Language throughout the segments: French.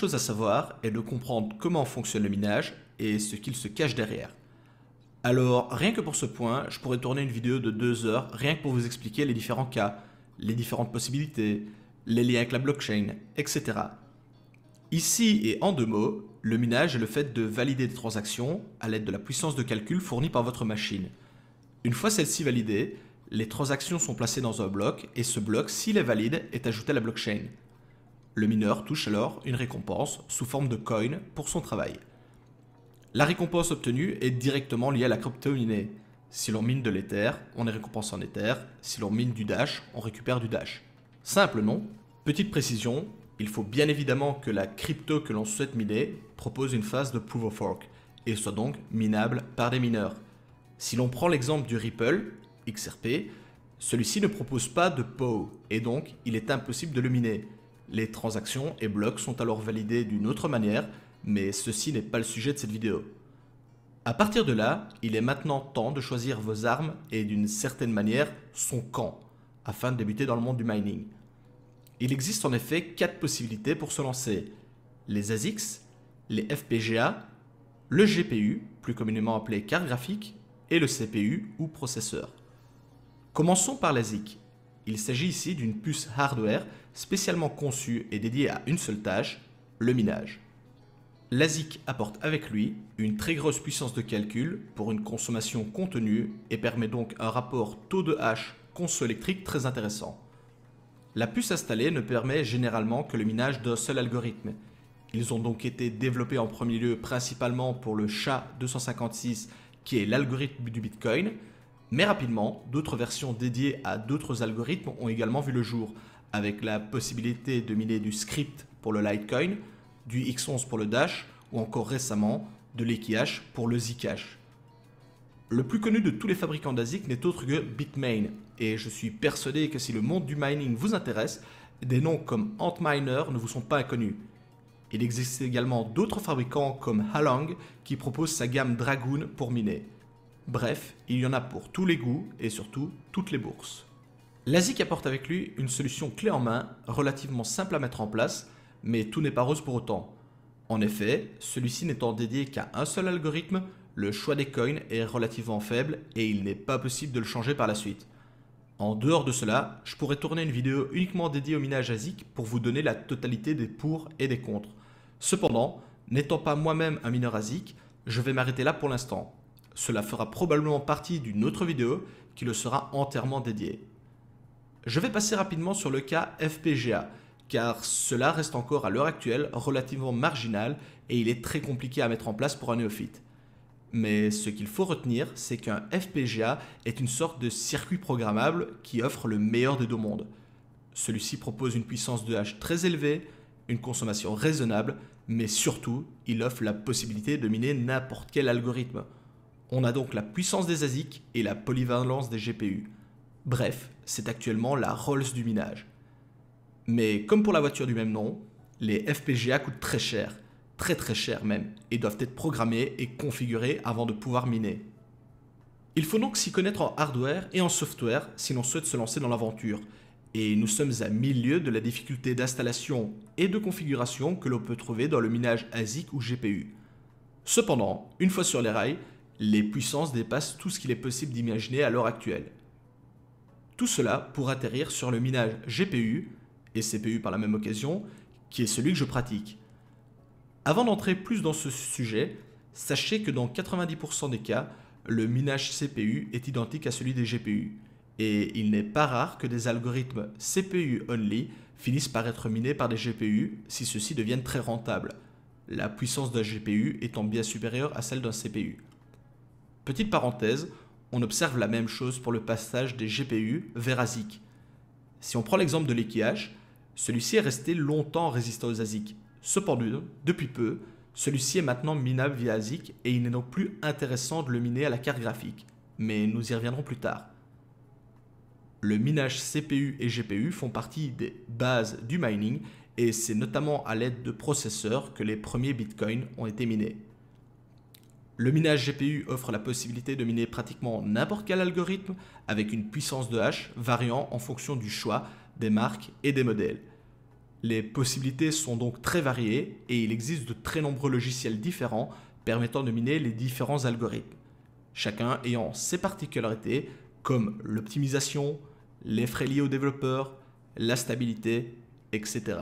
chose à savoir est de comprendre comment fonctionne le minage et ce qu'il se cache derrière. Alors, rien que pour ce point, je pourrais tourner une vidéo de deux heures rien que pour vous expliquer les différents cas, les différentes possibilités, les liens avec la blockchain, etc. Ici et en deux mots, le minage est le fait de valider des transactions à l'aide de la puissance de calcul fournie par votre machine. Une fois celle-ci validée, les transactions sont placées dans un bloc et ce bloc, s'il est valide, est ajouté à la blockchain. Le mineur touche alors une récompense sous forme de coin pour son travail. La récompense obtenue est directement liée à la crypto minée. Si l'on mine de l'éther, on est récompensé en éther. Si l'on mine du dash, on récupère du dash. Simple, non Petite précision, il faut bien évidemment que la crypto que l'on souhaite miner propose une phase de proof of work et soit donc minable par des mineurs. Si l'on prend l'exemple du Ripple, XRP, celui-ci ne propose pas de POW et donc il est impossible de le miner. Les transactions et blocs sont alors validés d'une autre manière, mais ceci n'est pas le sujet de cette vidéo. À partir de là, il est maintenant temps de choisir vos armes et d'une certaine manière son camp, afin de débuter dans le monde du mining. Il existe en effet 4 possibilités pour se lancer. Les ASICS, les FPGA, le GPU, plus communément appelé carte graphique, et le CPU ou processeur. Commençons par l'ASIC. Il s'agit ici d'une puce hardware spécialement conçue et dédiée à une seule tâche, le minage. L'ASIC apporte avec lui une très grosse puissance de calcul pour une consommation contenue et permet donc un rapport taux de H conso électrique très intéressant. La puce installée ne permet généralement que le minage d'un seul algorithme. Ils ont donc été développés en premier lieu principalement pour le SHA-256 qui est l'algorithme du Bitcoin, mais rapidement, d'autres versions dédiées à d'autres algorithmes ont également vu le jour, avec la possibilité de miner du script pour le Litecoin, du X11 pour le Dash, ou encore récemment de l'EKH pour le Zcash. Le plus connu de tous les fabricants d'ASIC n'est autre que Bitmain, et je suis persuadé que si le monde du mining vous intéresse, des noms comme Antminer ne vous sont pas inconnus. Il existe également d'autres fabricants comme Halong qui propose sa gamme Dragoon pour miner. Bref, il y en a pour tous les goûts et surtout toutes les bourses. l'ASIC apporte avec lui une solution clé en main, relativement simple à mettre en place, mais tout n'est pas rose pour autant. En effet, celui-ci n'étant dédié qu'à un seul algorithme, le choix des coins est relativement faible et il n'est pas possible de le changer par la suite. En dehors de cela, je pourrais tourner une vidéo uniquement dédiée au minage ASIC pour vous donner la totalité des pour et des contre. Cependant, n'étant pas moi-même un mineur ASIC, je vais m'arrêter là pour l'instant. Cela fera probablement partie d'une autre vidéo qui le sera entièrement dédiée. Je vais passer rapidement sur le cas FPGA, car cela reste encore à l'heure actuelle relativement marginal et il est très compliqué à mettre en place pour un néophyte. Mais ce qu'il faut retenir, c'est qu'un FPGA est une sorte de circuit programmable qui offre le meilleur des deux mondes. Celui-ci propose une puissance de hache très élevée, une consommation raisonnable, mais surtout, il offre la possibilité de miner n'importe quel algorithme. On a donc la puissance des ASIC et la polyvalence des GPU. Bref, c'est actuellement la Rolls du minage. Mais comme pour la voiture du même nom, les FPGA coûtent très cher, très très cher même, et doivent être programmés et configurés avant de pouvoir miner. Il faut donc s'y connaître en hardware et en software si l'on souhaite se lancer dans l'aventure, et nous sommes à mille lieues de la difficulté d'installation et de configuration que l'on peut trouver dans le minage ASIC ou GPU. Cependant, une fois sur les rails, les puissances dépassent tout ce qu'il est possible d'imaginer à l'heure actuelle. Tout cela pour atterrir sur le minage GPU, et CPU par la même occasion, qui est celui que je pratique. Avant d'entrer plus dans ce sujet, sachez que dans 90% des cas, le minage CPU est identique à celui des GPU, et il n'est pas rare que des algorithmes CPU only finissent par être minés par des GPU si ceux-ci deviennent très rentables, la puissance d'un GPU étant bien supérieure à celle d'un CPU. Petite parenthèse, on observe la même chose pour le passage des GPU vers ASIC. Si on prend l'exemple de l'équillage, celui-ci est resté longtemps résistant aux ASIC. Cependant, depuis peu, celui-ci est maintenant minable via ASIC et il n'est donc plus intéressant de le miner à la carte graphique, mais nous y reviendrons plus tard. Le minage CPU et GPU font partie des bases du mining et c'est notamment à l'aide de processeurs que les premiers bitcoins ont été minés. Le minage GPU offre la possibilité de miner pratiquement n'importe quel algorithme avec une puissance de hash variant en fonction du choix des marques et des modèles. Les possibilités sont donc très variées et il existe de très nombreux logiciels différents permettant de miner les différents algorithmes, chacun ayant ses particularités comme l'optimisation, les frais liés aux développeurs, la stabilité, etc.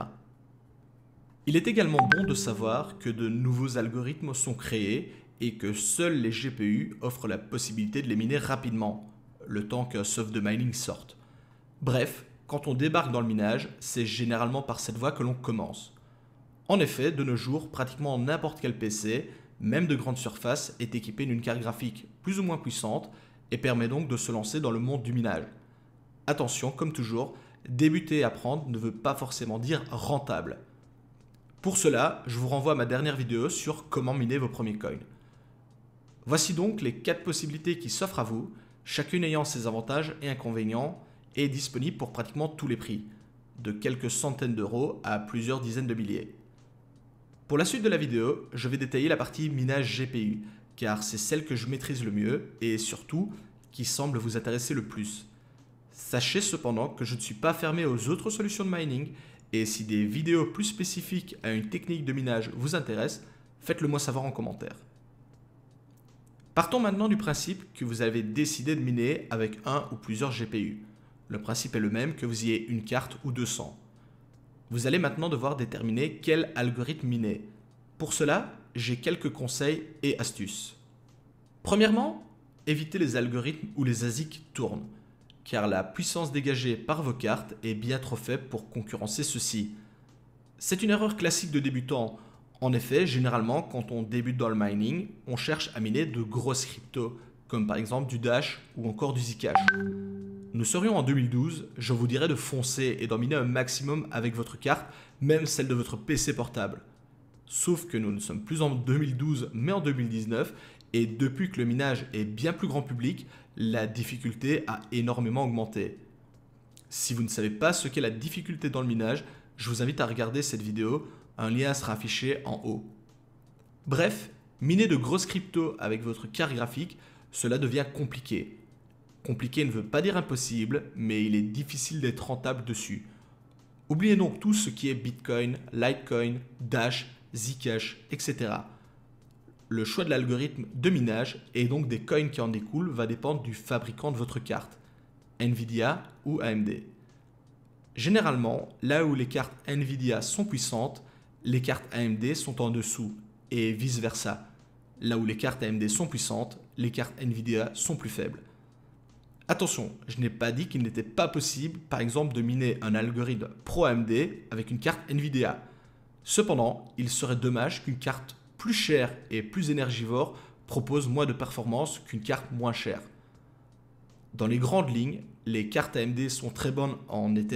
Il est également bon de savoir que de nouveaux algorithmes sont créés et que seuls les GPU offrent la possibilité de les miner rapidement, le temps qu'un soft de mining sorte. Bref, quand on débarque dans le minage, c'est généralement par cette voie que l'on commence. En effet, de nos jours, pratiquement n'importe quel PC, même de grande surface, est équipé d'une carte graphique plus ou moins puissante et permet donc de se lancer dans le monde du minage. Attention, comme toujours, débuter et apprendre ne veut pas forcément dire rentable. Pour cela, je vous renvoie à ma dernière vidéo sur comment miner vos premiers coins. Voici donc les quatre possibilités qui s'offrent à vous, chacune ayant ses avantages et inconvénients, et disponible pour pratiquement tous les prix, de quelques centaines d'euros à plusieurs dizaines de milliers. Pour la suite de la vidéo, je vais détailler la partie minage GPU, car c'est celle que je maîtrise le mieux et surtout qui semble vous intéresser le plus. Sachez cependant que je ne suis pas fermé aux autres solutions de mining et si des vidéos plus spécifiques à une technique de minage vous intéressent, faites-le moi savoir en commentaire. Partons maintenant du principe que vous avez décidé de miner avec un ou plusieurs GPU. Le principe est le même que vous ayez une carte ou 200. Vous allez maintenant devoir déterminer quel algorithme miner. Pour cela, j'ai quelques conseils et astuces. Premièrement, évitez les algorithmes où les ASIC tournent, car la puissance dégagée par vos cartes est bien trop faible pour concurrencer ceux-ci. C'est une erreur classique de débutant en effet, généralement, quand on débute dans le mining, on cherche à miner de grosses cryptos, comme par exemple du Dash ou encore du Zcash. Nous serions en 2012, je vous dirais de foncer et d'en miner un maximum avec votre carte, même celle de votre PC portable. Sauf que nous ne sommes plus en 2012 mais en 2019 et depuis que le minage est bien plus grand public, la difficulté a énormément augmenté. Si vous ne savez pas ce qu'est la difficulté dans le minage, je vous invite à regarder cette vidéo un lien sera affiché en haut. Bref, miner de grosses cryptos avec votre carte graphique, cela devient compliqué. Compliqué ne veut pas dire impossible, mais il est difficile d'être rentable dessus. Oubliez donc tout ce qui est Bitcoin, Litecoin, Dash, Zcash, etc. Le choix de l'algorithme de minage et donc des coins qui en découlent va dépendre du fabricant de votre carte, Nvidia ou AMD. Généralement, là où les cartes Nvidia sont puissantes, les cartes AMD sont en dessous et vice-versa. Là où les cartes AMD sont puissantes, les cartes Nvidia sont plus faibles. Attention, je n'ai pas dit qu'il n'était pas possible, par exemple, de miner un algorithme Pro AMD avec une carte Nvidia. Cependant, il serait dommage qu'une carte plus chère et plus énergivore propose moins de performance qu'une carte moins chère. Dans les grandes lignes, les cartes AMD sont très bonnes en ETH,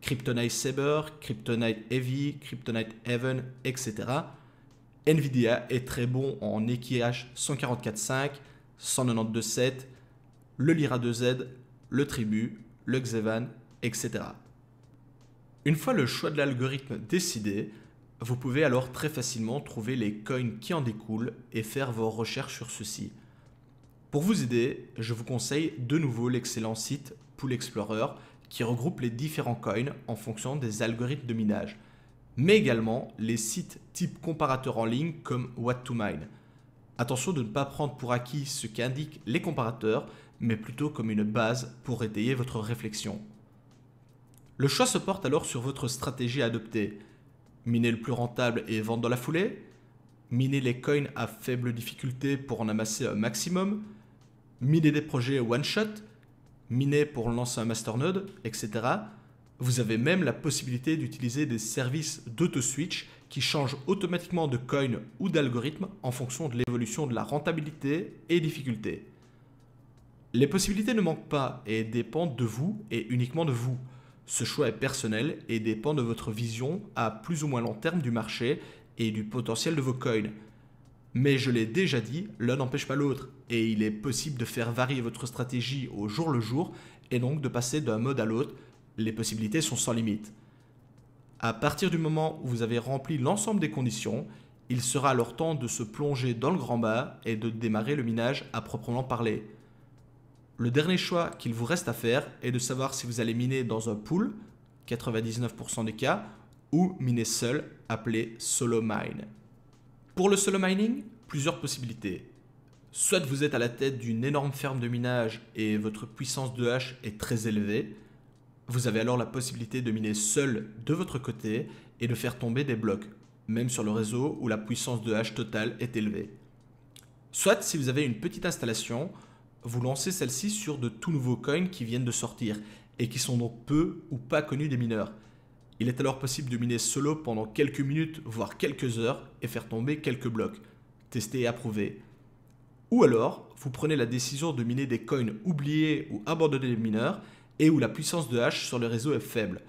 Kryptonite Saber, Kryptonite Heavy, Kryptonite Heaven, etc. Nvidia est très bon en EKIH 144.5, 192.7, le Lyra 2Z, le Tribu, le Xevan, etc. Une fois le choix de l'algorithme décidé, vous pouvez alors très facilement trouver les coins qui en découlent et faire vos recherches sur ceux-ci. Pour vous aider, je vous conseille de nouveau l'excellent site Pool Explorer qui regroupe les différents coins en fonction des algorithmes de minage, mais également les sites type comparateur en ligne comme what to mine Attention de ne pas prendre pour acquis ce qu'indiquent les comparateurs, mais plutôt comme une base pour étayer votre réflexion. Le choix se porte alors sur votre stratégie à adopter. Miner le plus rentable et vendre dans la foulée Miner les coins à faible difficulté pour en amasser un maximum Miner des projets one-shot miner pour lancer un masternode, etc. Vous avez même la possibilité d'utiliser des services d'auto-switch qui changent automatiquement de coin ou d'algorithme en fonction de l'évolution de la rentabilité et difficulté. Les possibilités ne manquent pas et dépendent de vous et uniquement de vous. Ce choix est personnel et dépend de votre vision à plus ou moins long terme du marché et du potentiel de vos coins. Mais je l'ai déjà dit, l'un n'empêche pas l'autre, et il est possible de faire varier votre stratégie au jour le jour, et donc de passer d'un mode à l'autre, les possibilités sont sans limite. À partir du moment où vous avez rempli l'ensemble des conditions, il sera alors temps de se plonger dans le grand bas et de démarrer le minage à proprement parler. Le dernier choix qu'il vous reste à faire est de savoir si vous allez miner dans un pool, 99% des cas, ou miner seul, appelé solo mine. Pour le solo mining, plusieurs possibilités. Soit vous êtes à la tête d'une énorme ferme de minage et votre puissance de hache est très élevée, vous avez alors la possibilité de miner seul de votre côté et de faire tomber des blocs, même sur le réseau où la puissance de hache totale est élevée. Soit si vous avez une petite installation, vous lancez celle-ci sur de tout nouveaux coins qui viennent de sortir et qui sont donc peu ou pas connus des mineurs. Il est alors possible de miner solo pendant quelques minutes, voire quelques heures, et faire tomber quelques blocs. Tester et approuver. Ou alors, vous prenez la décision de miner des coins oubliés ou abandonnés des mineurs, et où la puissance de hash sur le réseau est faible.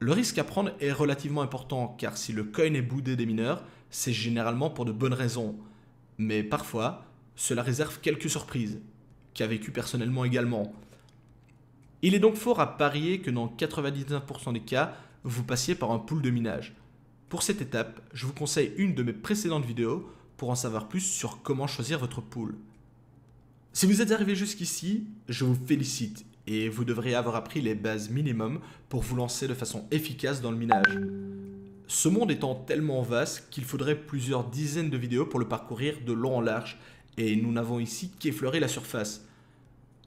Le risque à prendre est relativement important, car si le coin est boudé des mineurs, c'est généralement pour de bonnes raisons. Mais parfois, cela réserve quelques surprises, qu'a vécu personnellement également. Il est donc fort à parier que dans 99% des cas, vous passiez par un pool de minage. Pour cette étape, je vous conseille une de mes précédentes vidéos pour en savoir plus sur comment choisir votre pool. Si vous êtes arrivé jusqu'ici, je vous félicite et vous devrez avoir appris les bases minimum pour vous lancer de façon efficace dans le minage. Ce monde étant tellement vaste qu'il faudrait plusieurs dizaines de vidéos pour le parcourir de long en large, et nous n'avons ici qu'effleurer la surface.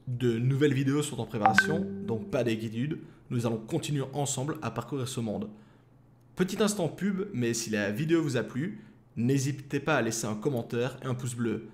De nouvelles vidéos sont en préparation, donc pas d'inquiétude, nous allons continuer ensemble à parcourir ce monde. Petit instant pub, mais si la vidéo vous a plu, n'hésitez pas à laisser un commentaire et un pouce bleu.